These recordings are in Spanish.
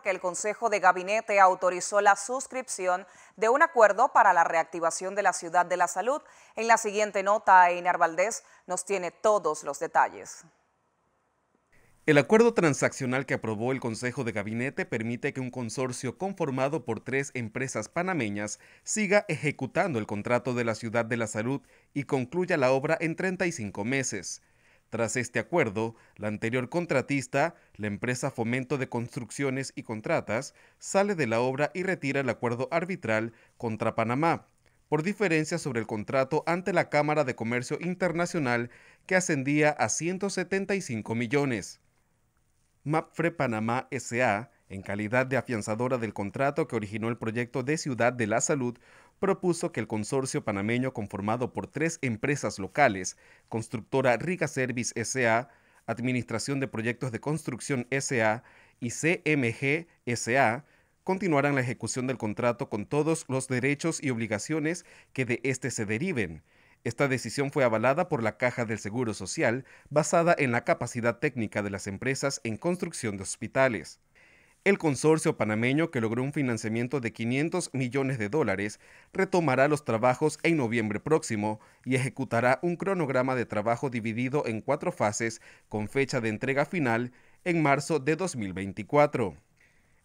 que el Consejo de Gabinete autorizó la suscripción de un acuerdo para la reactivación de la Ciudad de la Salud. En la siguiente nota, Einar Valdés nos tiene todos los detalles. El acuerdo transaccional que aprobó el Consejo de Gabinete permite que un consorcio conformado por tres empresas panameñas siga ejecutando el contrato de la Ciudad de la Salud y concluya la obra en 35 meses. Tras este acuerdo, la anterior contratista, la empresa Fomento de Construcciones y Contratas, sale de la obra y retira el acuerdo arbitral contra Panamá por diferencia sobre el contrato ante la Cámara de Comercio Internacional que ascendía a 175 millones. MAPFRE Panamá SA, en calidad de afianzadora del contrato que originó el proyecto de Ciudad de la Salud, propuso que el consorcio panameño conformado por tres empresas locales, Constructora Riga Service SA, Administración de Proyectos de Construcción SA y CMG SA, continuarán la ejecución del contrato con todos los derechos y obligaciones que de este se deriven. Esta decisión fue avalada por la Caja del Seguro Social, basada en la capacidad técnica de las empresas en construcción de hospitales. El consorcio panameño, que logró un financiamiento de 500 millones de dólares, retomará los trabajos en noviembre próximo y ejecutará un cronograma de trabajo dividido en cuatro fases con fecha de entrega final en marzo de 2024.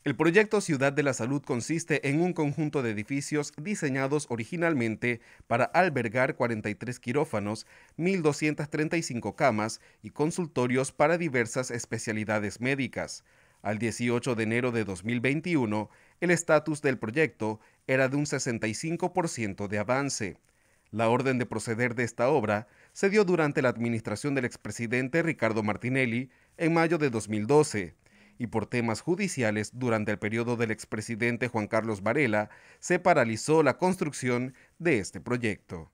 El proyecto Ciudad de la Salud consiste en un conjunto de edificios diseñados originalmente para albergar 43 quirófanos, 1.235 camas y consultorios para diversas especialidades médicas. Al 18 de enero de 2021, el estatus del proyecto era de un 65% de avance. La orden de proceder de esta obra se dio durante la administración del expresidente Ricardo Martinelli en mayo de 2012 y por temas judiciales durante el periodo del expresidente Juan Carlos Varela se paralizó la construcción de este proyecto.